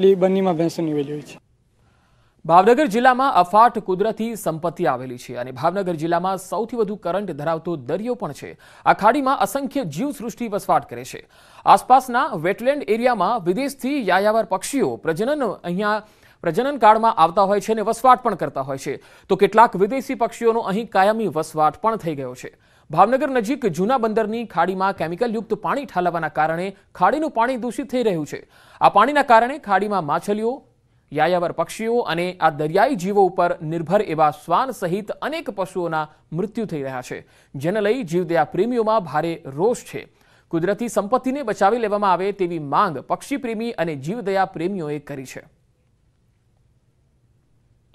એટલી બંનેમાં ભેંસોની વેલ્યુ છે ભાવનગર જિલ્લામાં અફાટ કુદરતી સંપત્તિ આવેલી છે અને ભાવનગર જિલ્લામાં સૌથી વધુ કરંટ ધરાવતો દરિયો પણ છે આ ખાડીમાં અસંખ્ય જીવસૃષ્ટિ વસવાટ કરે છે આસપાસના વેટલેન્ડ એરિયામાં વિદેશથી યાયાવર પક્ષીઓ પ્રજનન અહીંયા પ્રજનન કાળમાં આવતા હોય છે અને વસવાટ પણ કરતા હોય છે તો કેટલાક વિદેશી પક્ષીઓનો અહીં કાયમી વસવાટ પણ થઈ ગયો છે ભાવનગર નજીક જૂના બંદરની ખાડીમાં કેમિકલયુક્ત પાણી ઠાલવવાના કારણે ખાડીનું પાણી દૂષિત થઈ રહ્યું છે આ પાણીના કારણે ખાડીમાં માછલીઓ યાયાવર પક્ષીઓ અને આ દરિયાઈ જીવો ઉપર નિર્ભર એવા શ્વાન સહિત અનેક પશુઓના મૃત્યુ થઈ રહ્યા છે જેને લઈ જીવદયા પ્રેમીઓમાં ભારે રોષ છે કુદરતી સંપત્તિને બચાવી લેવામાં આવે તેવી માંગ પક્ષીપ્રેમી અને જીવદયા પ્રેમીઓએ કરી છે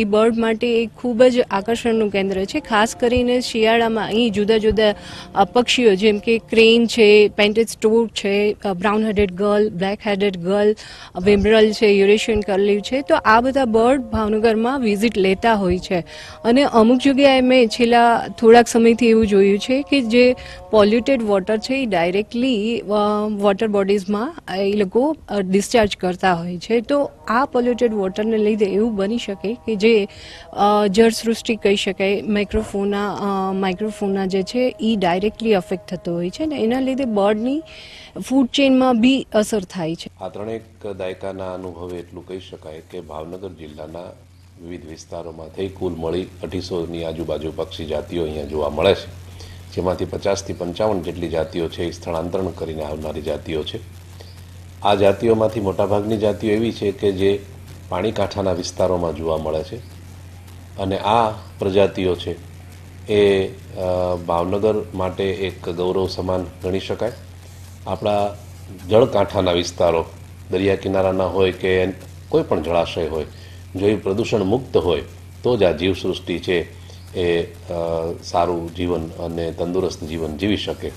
બર્ડ માટે એ ખૂબ જ આકર્ષણનું કેન્દ્ર છે ખાસ કરીને શિયાળામાં અહીં જુદા જુદા પક્ષીઓ જેમ કે ક્રેન છે પેન્ટેડ સ્ટોર છે brown headed gull black headed gull whimbrel છે યુરેશિયન કર્લી છે તો આ બધા બર્ડ ભાવનગરમાં વિઝિટ લેતા હોય છે અને અમુક જગ્યાએ મેં છેલ્લા થોડાક સમયથી એવું જોયું છે કે જે પોલ્યુટેડ વોટર છે એ ડાયરેક્ટલી વોટર બોડીઝમાં એ લોકો ડિસ્ચાર્જ કરતા હોય છે તો આ પોલ્યુટેડ વોટરને લીધે એવું બની શકે કે જે જળસૃષ્ટિ કહી શકાય માઇક્રોફોના માઇક્રોફોના જે છે એ ડાયરેક્ટલી અફેક્ટ થતો હોય છે ને એના લીધે બર્ડની ફૂડ ચેઇનમાં બી અસર થાય છે આ ત્રણેક દાયકાના અનુભવે એટલું કહી શકાય કે ભાવનગર જિલ્લાના વિવિધ વિસ્તારોમાંથી કુલ મળી અઢીસોની આજુબાજુ પક્ષી જાતિઓ અહીંયા જોવા મળે છે જેમાંથી પચાસથી પંચાવન જેટલી જાતિઓ છે એ સ્થળાંતરણ કરીને આવનારી જાતિઓ છે આ જાતિઓમાંથી મોટાભાગની જાતિઓ એવી છે કે જે પાણીકાંઠાના વિસ્તારોમાં જોવા મળે છે અને આ પ્રજાતિઓ છે એ ભાવનગર માટે એક ગૌરવ સમાન ગણી શકાય આપણા જળકાંઠાના વિસ્તારો દરિયા કિનારાના હોય કે કોઈ પણ જળાશય હોય જો એ પ્રદૂષણ મુક્ત હોય તો જ આ જીવસૃષ્ટિ છે એ સારું જીવન અને તંદુરસ્ત જીવન જીવી શકે